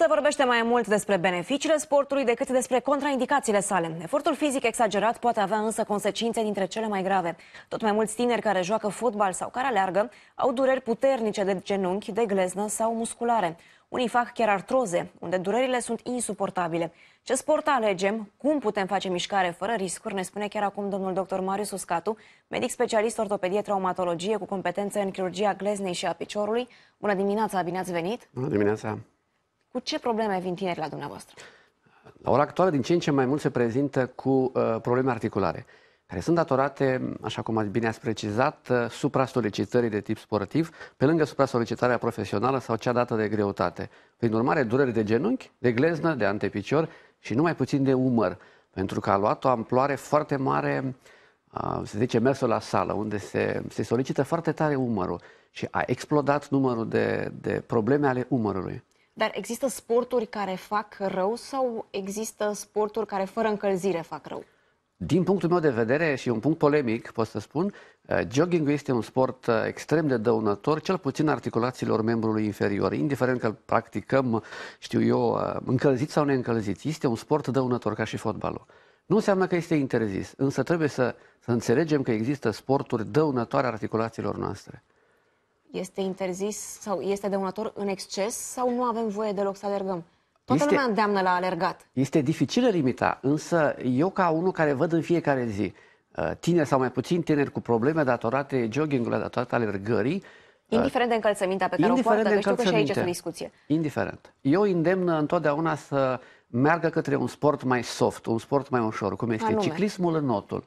Se vorbește mai mult despre beneficiile sportului decât despre contraindicațiile sale. Efortul fizic exagerat poate avea însă consecințe dintre cele mai grave. Tot mai mulți tineri care joacă fotbal sau care aleargă au dureri puternice de genunchi, de gleznă sau musculare. Unii fac chiar artroze, unde durerile sunt insuportabile. Ce sport alegem? Cum putem face mișcare fără riscuri? Ne spune chiar acum domnul dr. Marius Uscatu, medic specialist ortopedie traumatologie cu competențe în chirurgia gleznei și a piciorului. Bună dimineața, bine ați venit! Bună dimineața! Cu ce probleme vin tineri la dumneavoastră? La ora actuală, din ce în ce mai mult se prezintă cu uh, probleme articulare, care sunt datorate, așa cum bine ați precizat, uh, supra-solicitării de tip sportiv, pe lângă supra-solicitarea profesională sau cea dată de greutate. Prin urmare, dureri de genunchi, de gleznă, de antepicior și nu mai puțin de umăr, pentru că a luat o amploare foarte mare, uh, se zice, mersul la sală, unde se, se solicită foarte tare umărul și a explodat numărul de, de probleme ale umărului. Dar există sporturi care fac rău sau există sporturi care fără încălzire fac rău? Din punctul meu de vedere și un punct polemic, pot să spun, uh, joggingul este un sport uh, extrem de dăunător, cel puțin articulațiilor membrului inferior, indiferent că îl practicăm, știu eu, uh, încălzit sau neîncălzit. Este un sport dăunător ca și fotbalul. Nu înseamnă că este interzis, însă trebuie să, să înțelegem că există sporturi dăunătoare articulațiilor noastre este interzis sau este dăunător în exces sau nu avem voie deloc să alergăm? Toată este, lumea îndeamnă la alergat. Este dificilă limita, însă eu ca unul care văd în fiecare zi uh, tineri sau mai puțin tineri cu probleme datorate joggingului, datorate alergării, uh, Indiferent de încălțămintea pe care o poartă, că știu că și aici este o discuție. Indiferent. Eu îndemn întotdeauna să meargă către un sport mai soft, un sport mai ușor, cum este Anume. ciclismul în notul.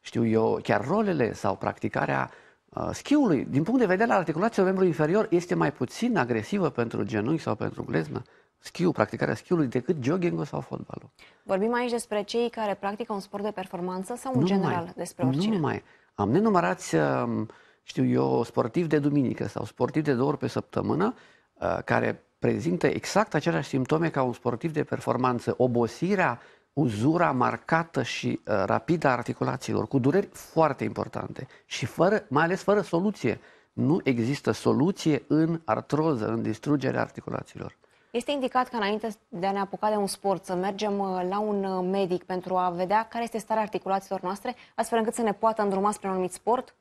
Știu eu, chiar rolele sau practicarea uh, Uh, schiului, din punct de vedere al articulației membrului inferior, este mai puțin agresivă pentru genunchi sau pentru gleznă schiu, practicarea schiului, decât jogging sau fotbalul. Vorbim aici despre cei care practică un sport de performanță sau în general mai, despre oricine? Nu mai. Am nenumărați, um, știu eu, sportivi de duminică sau sportivi de două ori pe săptămână uh, care prezintă exact aceleași simptome ca un sportiv de performanță. Obosirea uzura marcată și uh, rapidă a articulațiilor, cu dureri foarte importante și fără, mai ales fără soluție. Nu există soluție în artroză, în distrugerea articulațiilor. Este indicat că înainte de a ne apuca de un sport să mergem uh, la un uh, medic pentru a vedea care este starea articulațiilor noastre, astfel încât să ne poată îndruma spre un anumit sport?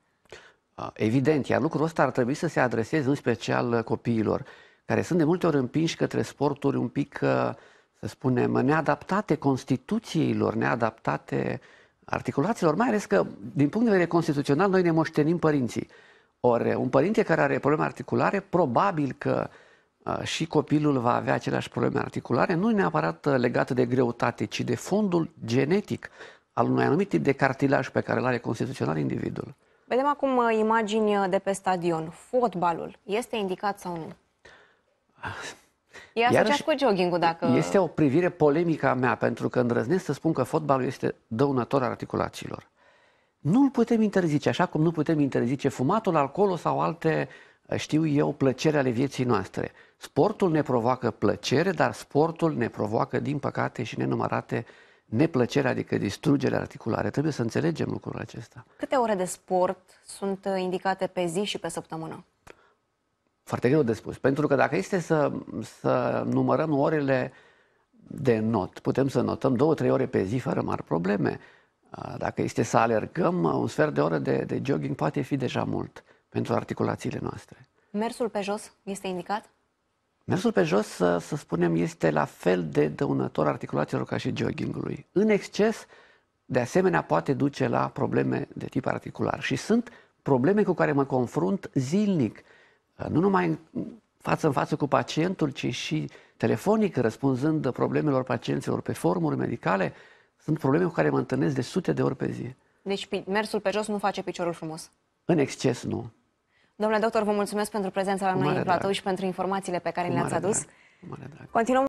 Evident, iar lucrul ăsta ar trebui să se adreseze în special uh, copiilor, care sunt de multe ori împinși către sporturi un pic uh, să spunem, neadaptate Constituțiilor, neadaptate articulațiilor, mai ales că, din punct de vedere constituțional, noi ne moștenim părinții. Ori, un părinte care are probleme articulare, probabil că uh, și copilul va avea aceleași probleme articulare, nu neapărat uh, legate de greutate, ci de fondul genetic al unui anumit tip de cartilaj pe care îl are constituțional individul. Vedem acum uh, imagini uh, de pe stadion. Fotbalul este indicat sau nu? E asociat cu jogging dacă... Este o privire polemică a mea, pentru că îndrăznesc să spun că fotbalul este dăunător al articulațiilor. Nu îl putem interzice, așa cum nu putem interzice fumatul, alcoolul sau alte, știu eu, plăcere ale vieții noastre. Sportul ne provoacă plăcere, dar sportul ne provoacă, din păcate, și nenumărate neplăcere, adică distrugerea articulare. Trebuie să înțelegem lucrul acesta. Câte ore de sport sunt uh, indicate pe zi și pe săptămână? Foarte greu de spus. Pentru că dacă este să, să numărăm orele de not, putem să notăm două, trei ore pe zi fără mari probleme. Dacă este să alergăm, un sfert de oră de, de jogging poate fi deja mult pentru articulațiile noastre. Mersul pe jos este indicat? Mersul pe jos, să, să spunem, este la fel de dăunător articulațiilor ca și joggingului. În exces, de asemenea, poate duce la probleme de tip articular. Și sunt probleme cu care mă confrunt zilnic nu numai față în față cu pacientul, ci și telefonic, răspunzând problemelor pacienților pe formuri medicale, sunt probleme cu care mă întâlnesc de sute de ori pe zi. Deci mersul pe jos nu face piciorul frumos? În exces, nu. Domnule doctor, vă mulțumesc pentru prezența la noi în platou drag. și pentru informațiile pe care le-ați adus. Drag. Continuăm